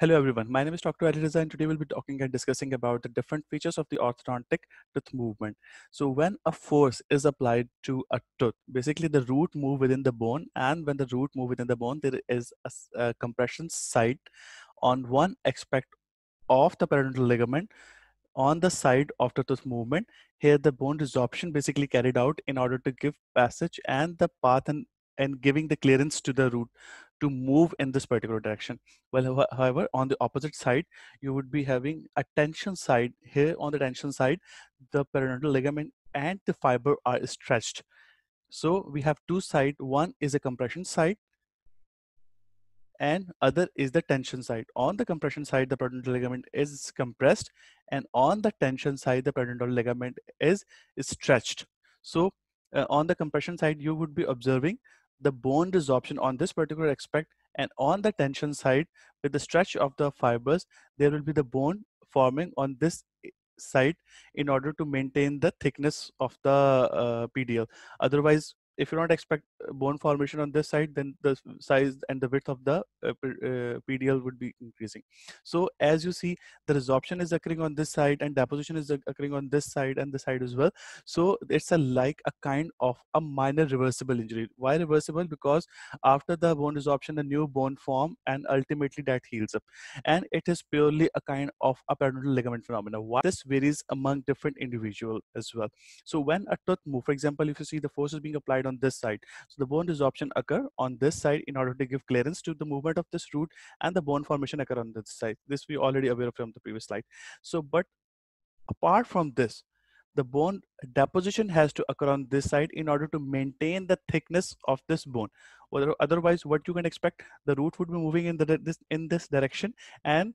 Hello everyone, my name is Dr. Ali and today we'll be talking and discussing about the different features of the orthodontic tooth movement. So when a force is applied to a tooth, basically the root move within the bone and when the root move within the bone, there is a, a compression side on one aspect of the parodontal ligament on the side of the tooth movement. Here the bone resorption basically carried out in order to give passage and the path and, and giving the clearance to the root to move in this particular direction. Well, however, on the opposite side, you would be having a tension side here on the tension side, the peroneal ligament and the fiber are stretched. So we have two side. One is a compression side and other is the tension side. On the compression side, the peroneal ligament is compressed and on the tension side, the peroneal ligament is stretched. So uh, on the compression side, you would be observing the bone resorption on this particular aspect and on the tension side with the stretch of the fibers there will be the bone forming on this eh, side in order to maintain the thickness of the uh, PDL otherwise if you don't expect bone formation on this side then the size and the width of the uh, pdl uh, would be increasing so as you see the resorption is occurring on this side and deposition is uh, occurring on this side and the side as well so it's a like a kind of a minor reversible injury why reversible because after the bone resorption a new bone form and ultimately that heals up and it is purely a kind of a periodontal ligament phenomenon. why this varies among different individual as well so when a tooth move for example if you see the force is being applied on this side so the bone resorption occur on this side in order to give clearance to the movement of this root and the bone formation occur on this side. This we already aware from the previous slide. So, but apart from this, the bone deposition has to occur on this side in order to maintain the thickness of this bone. Otherwise, what you can expect, the root would be moving in, the, this, in this direction. And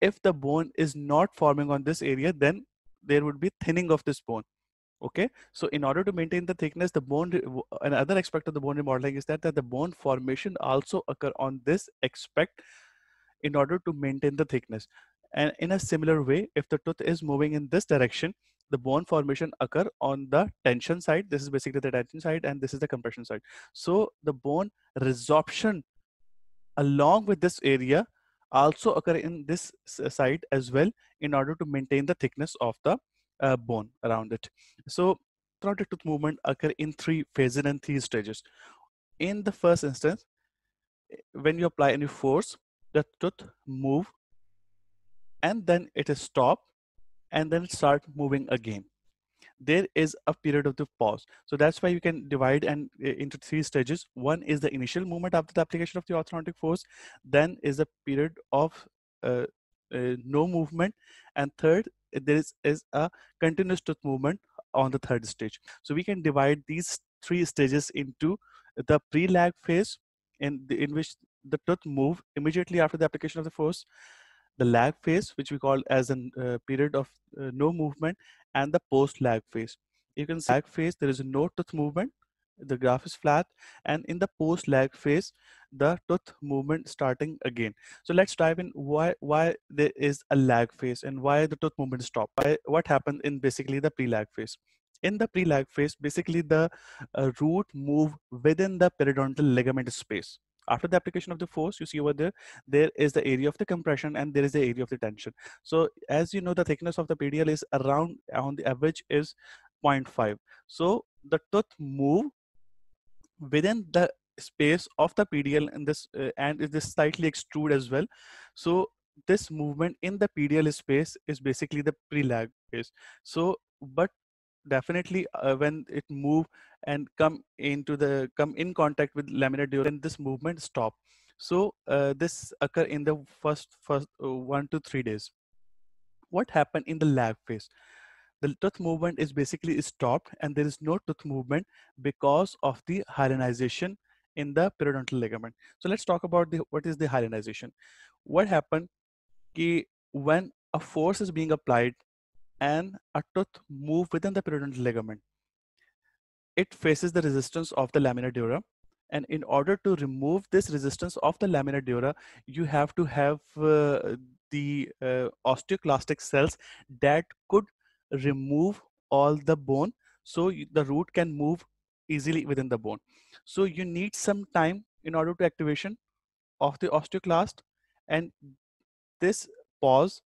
if the bone is not forming on this area, then there would be thinning of this bone okay so in order to maintain the thickness the bone another aspect of the bone remodeling is that, that the bone formation also occur on this aspect in order to maintain the thickness and in a similar way if the tooth is moving in this direction the bone formation occur on the tension side this is basically the tension side and this is the compression side so the bone resorption along with this area also occur in this side as well in order to maintain the thickness of the uh, bone around it. So carotid tooth movement occur in three phases and three stages. In the first instance, when you apply any force, the tooth move and then it is stopped and then it start moving again. There is a period of the pause. So that's why you can divide and uh, into three stages. One is the initial movement after the application of the orthodontic force. Then is a period of uh, uh, no movement and third there is, is a continuous tooth movement on the third stage. So we can divide these three stages into the pre-lag phase in, the, in which the tooth move immediately after the application of the force, the lag phase, which we call as a uh, period of uh, no movement, and the post-lag phase. You can see lag phase, there is no tooth movement, the graph is flat and in the post lag phase the tooth movement starting again so let's dive in why why there is a lag phase and why the tooth movement stop why, what happened in basically the pre-lag phase in the pre-lag phase basically the uh, root move within the periodontal ligament space after the application of the force you see over there there is the area of the compression and there is the area of the tension so as you know the thickness of the pdl is around on the average is 0.5 so the tooth move within the space of the PDL and this uh, and it is slightly extrude as well. So this movement in the PDL space is basically the pre-lag phase. So, but definitely uh, when it move and come into the come in contact with laminar dura, then this movement stop. So uh, this occur in the first first uh, one to three days. What happened in the lag phase? the tooth movement is basically stopped and there is no tooth movement because of the hyalinization in the periodontal ligament. So let's talk about the what is the hyalinization. What happened when a force is being applied and a tooth move within the periodontal ligament, it faces the resistance of the lamina dura. And in order to remove this resistance of the lamina dura, you have to have uh, the uh, osteoclastic cells that could remove all the bone so you, the root can move easily within the bone so you need some time in order to activation of the osteoclast and this pause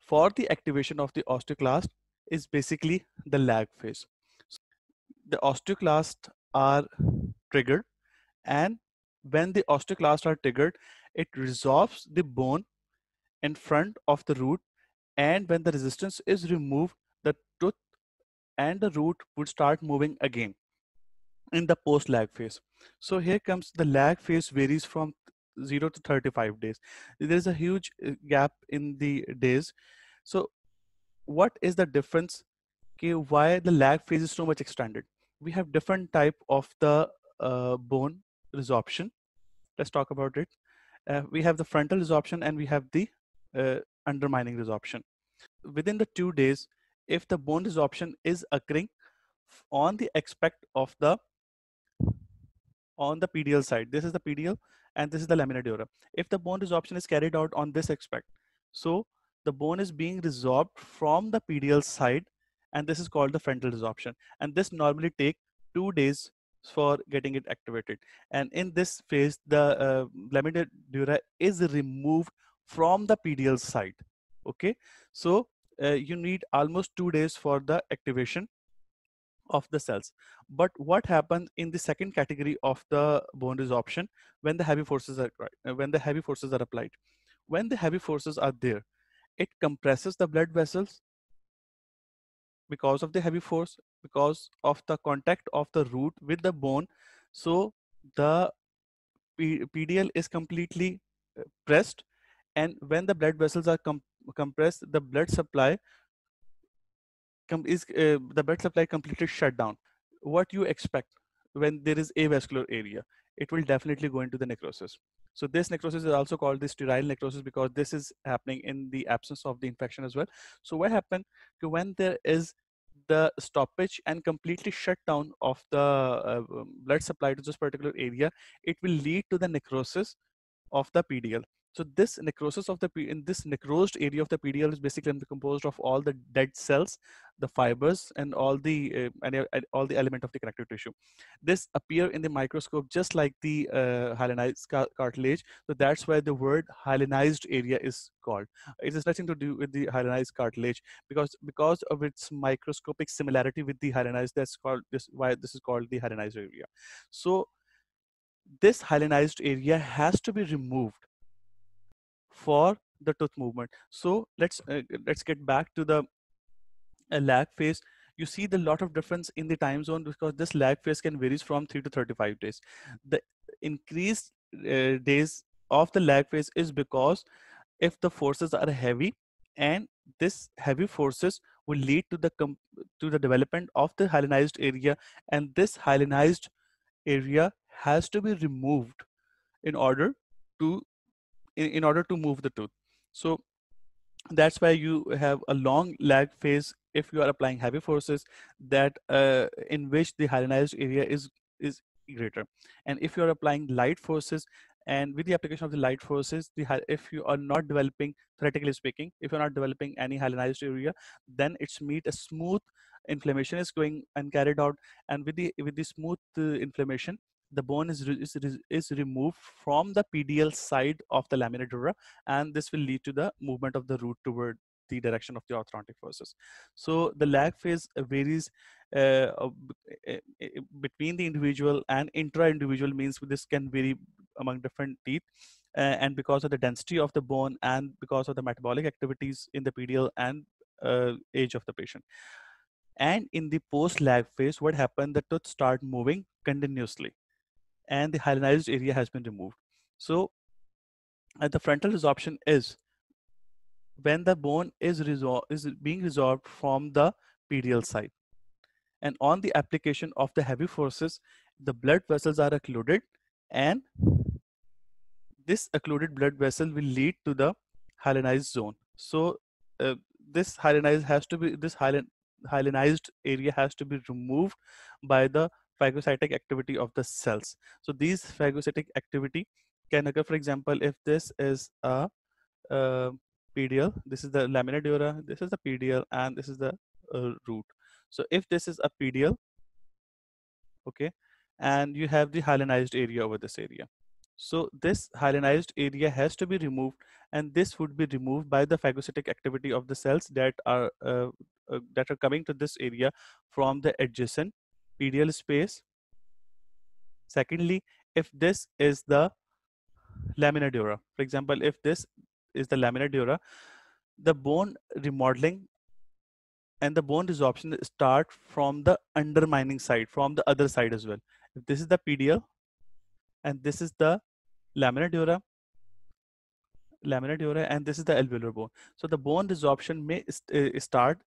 for the activation of the osteoclast is basically the lag phase so the osteoclasts are triggered and when the osteoclasts are triggered it resolves the bone in front of the root and when the resistance is removed, the tooth and the root would start moving again in the post lag phase. So here comes the lag phase varies from 0 to 35 days. There's a huge uh, gap in the days. So what is the difference? Okay, why the lag phase is so much extended? We have different type of the uh, bone resorption. Let's talk about it. Uh, we have the frontal resorption and we have the uh, undermining resorption. Within the two days, if the bone resorption is occurring on the aspect of the on the PDL side, this is the PDL and this is the lamina dura. If the bone resorption is carried out on this aspect, so the bone is being resorbed from the PDL side and this is called the frontal resorption. And this normally take two days for getting it activated. And in this phase, the uh, lamina dura is removed from the PDL side. Okay, so uh, you need almost two days for the activation of the cells. But what happens in the second category of the bone resorption when the heavy forces are uh, when the heavy forces are applied? When the heavy forces are there, it compresses the blood vessels because of the heavy force, because of the contact of the root with the bone. So the PDL is completely uh, pressed and when the blood vessels are com compressed the blood supply is uh, the blood supply completely shut down what you expect when there is avascular area it will definitely go into the necrosis so this necrosis is also called the sterile necrosis because this is happening in the absence of the infection as well so what happened when there is the stoppage and completely shutdown of the uh, um, blood supply to this particular area it will lead to the necrosis of the pdl so this necrosis of the in this necrosed area of the PDL is basically composed of all the dead cells, the fibers, and all the uh, and, uh, all the element of the connective tissue. This appear in the microscope just like the uh, hyalinized cartilage. So that's why the word hyalinized area is called. It has nothing to do with the hyalinized cartilage because because of its microscopic similarity with the hyalinized. That's called this why this is called the hyalinized area. So this hyalinized area has to be removed for the tooth movement. So let's uh, let's get back to the uh, lag phase. You see the lot of difference in the time zone because this lag phase can varies from three to 35 days. The increased uh, days of the lag phase is because if the forces are heavy and this heavy forces will lead to the to the development of the hyalinized area and this hyalinized area has to be removed in order to in, in order to move the tooth. So that's why you have a long lag phase if you are applying heavy forces that uh, in which the hyalinized area is is greater and if you are applying light forces and with the application of the light forces the if you are not developing theoretically speaking if you're not developing any hyalinized area then it's meet a smooth inflammation is going and carried out and with the with the smooth uh, inflammation the bone is, is, is removed from the PDL side of the dura, and this will lead to the movement of the root toward the direction of the orthodontic forces. So the lag phase varies uh, uh, uh, uh, between the individual and intra-individual means this can vary among different teeth. Uh, and because of the density of the bone and because of the metabolic activities in the PDL and uh, age of the patient. And in the post lag phase, what happened? The tooth start moving continuously and the hyalinized area has been removed. So at uh, the frontal resorption is when the bone is, is being resorbed from the pedial side. And on the application of the heavy forces, the blood vessels are occluded and this occluded blood vessel will lead to the hyalinized zone. So uh, this hyalinized has to be this hyalinized area has to be removed by the phagocytic activity of the cells. So these phagocytic activity can occur, for example, if this is a uh, PDL, this is the dura, this is the PDL, and this is the uh, root. So if this is a PDL, okay, and you have the hyalinized area over this area. So this hyalinized area has to be removed and this would be removed by the phagocytic activity of the cells that are uh, uh, that are coming to this area from the adjacent PDL space. Secondly, if this is the lamina dura, for example, if this is the lamina dura, the bone remodeling and the bone resorption start from the undermining side, from the other side as well. If this is the PDL and this is the lamina dura, lamina dura, and this is the alveolar bone. So the bone resorption may st eh, start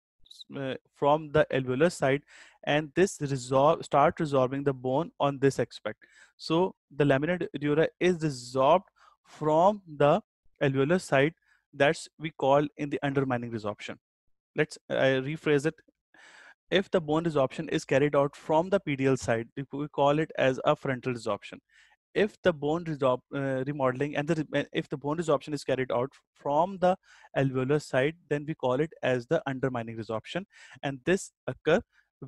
uh, from the alveolar side and this resolve start resolving the bone on this aspect so the lamina dura is resolved from the alveolar side that's we call in the undermining resorption let's I rephrase it if the bone resorption is carried out from the pedial side we call it as a frontal resorption if the bone resolve, uh, remodeling and the uh, if the bone resorption is carried out from the alveolar side then we call it as the undermining resorption and this occur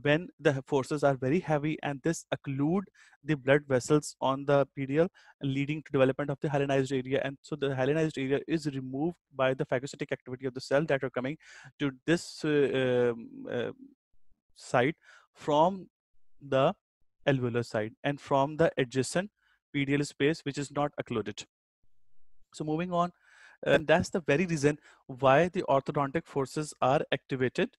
when the forces are very heavy and this occlude the blood vessels on the perial leading to development of the hyalinized area and so the hyalinized area is removed by the phagocytic activity of the cell that are coming to this uh, um, uh, site from the alveolar side and from the adjacent PDL space, which is not occluded. So moving on, and uh, that's the very reason why the orthodontic forces are activated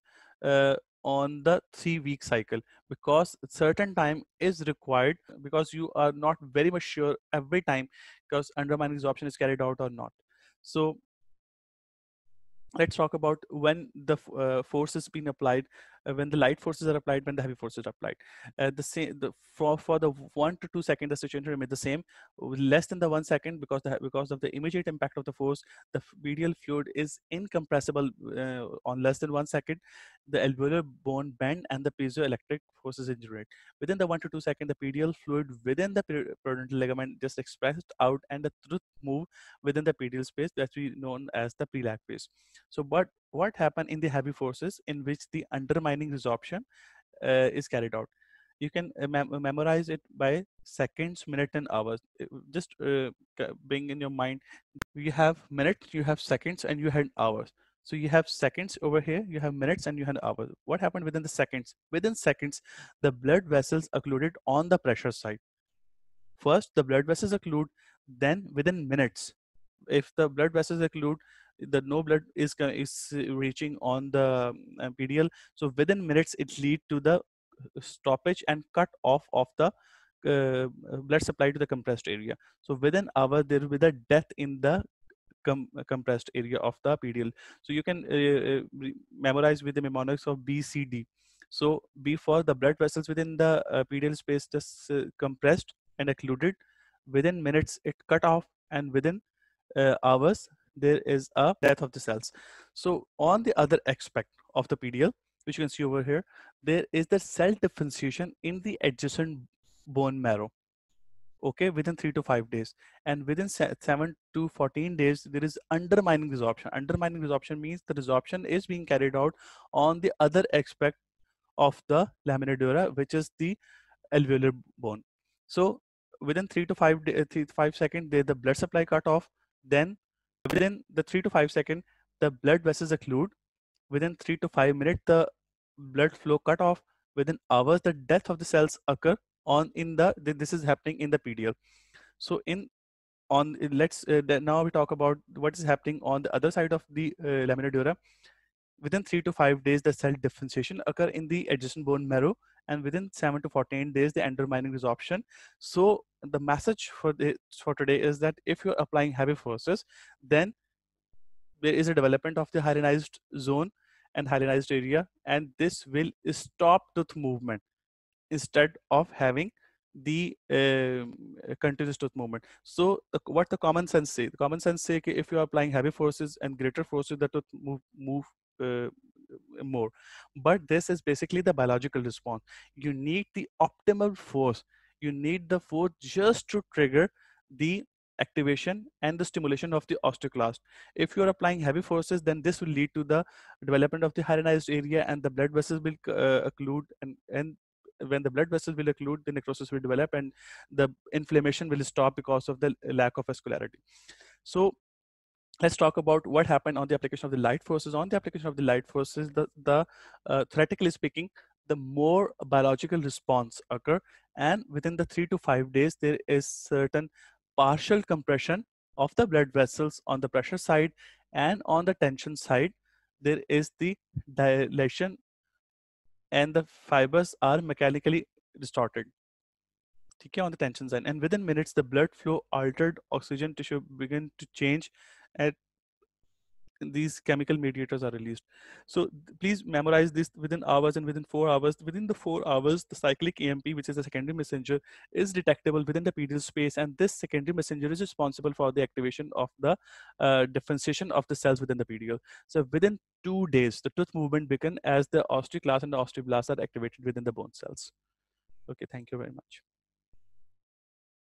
uh, on the three week cycle because certain time is required because you are not very much sure every time because undermining option is carried out or not. So let's talk about when the uh, force is being applied uh, when the light forces are applied, when the heavy forces are applied. Uh, the same the, for for the one to two second, the situation remains the same. Less than the one second because the because of the immediate impact of the force, the medial fluid is incompressible uh, on less than one second. The alveolar bone bend and the piezoelectric forces generate within the one to two second. The pedial fluid within the periodontal ligament just expressed out and the truth move within the pedial space that we known as the prelag phase. So, but what happen in the heavy forces in which the undermining resorption uh, is carried out you can uh, mem uh, memorize it by seconds minutes, and hours just uh, bring in your mind you have minutes you have seconds and you have hours so you have seconds over here you have minutes and you have hours what happened within the seconds within seconds the blood vessels occluded on the pressure side first the blood vessels occlude then within minutes if the blood vessels occlude the no blood is is reaching on the pdl uh, so within minutes it lead to the uh, stoppage and cut off of the uh, uh, blood supply to the compressed area so within hour there will be the death in the com compressed area of the pdl so you can uh, memorize with the mnemonics of bcd so b for the blood vessels within the uh, pdl space just compressed and occluded within minutes it cut off and within hours there is a death of the cells. So on the other aspect of the PDL, which you can see over here, there is the cell differentiation in the adjacent bone marrow. Okay, within three to five days, and within seven to 14 days, there is undermining resorption. Undermining resorption means the resorption is being carried out on the other aspect of the dura, which is the alveolar bone. So within three to five, day, three to seconds, they, the blood supply cut off. Then within the three to five second, the blood vessels occlude. Within three to five minutes, the blood flow cut off. Within hours, the death of the cells occur on in the this is happening in the PDL. So in on let's uh, now we talk about what is happening on the other side of the uh, lamina dura. Within three to five days, the cell differentiation occur in the adjacent bone marrow and within 7 to 14 days the undermining resorption so the message for the, for today is that if you're applying heavy forces then there is a development of the hyalinized zone and hyalinized area and this will stop tooth movement instead of having the uh, continuous tooth movement. So what the common sense say? The common sense say if you are applying heavy forces and greater forces, the tooth move, move uh, more but this is basically the biological response you need the optimal force you need the force just to trigger the activation and the stimulation of the osteoclast if you are applying heavy forces then this will lead to the development of the hyalinized area and the blood vessels will uh, occlude and and when the blood vessels will occlude, the necrosis will develop and the inflammation will stop because of the lack of vascularity. So let's talk about what happened on the application of the light forces. On the application of the light forces, the, the uh, theoretically speaking, the more biological response occur and within the three to five days, there is certain partial compression of the blood vessels on the pressure side and on the tension side, there is the dilation and the fibers are mechanically distorted. Okay, on the tension side. And within minutes, the blood flow altered, oxygen tissue begin to change at these chemical mediators are released. So please memorize this within hours and within four hours. Within the four hours, the cyclic AMP, which is a secondary messenger, is detectable within the pedal space, and this secondary messenger is responsible for the activation of the uh, differentiation of the cells within the pedal. So within two days, the tooth movement begins as the osteoclast and the osteoblast are activated within the bone cells. Okay, thank you very much.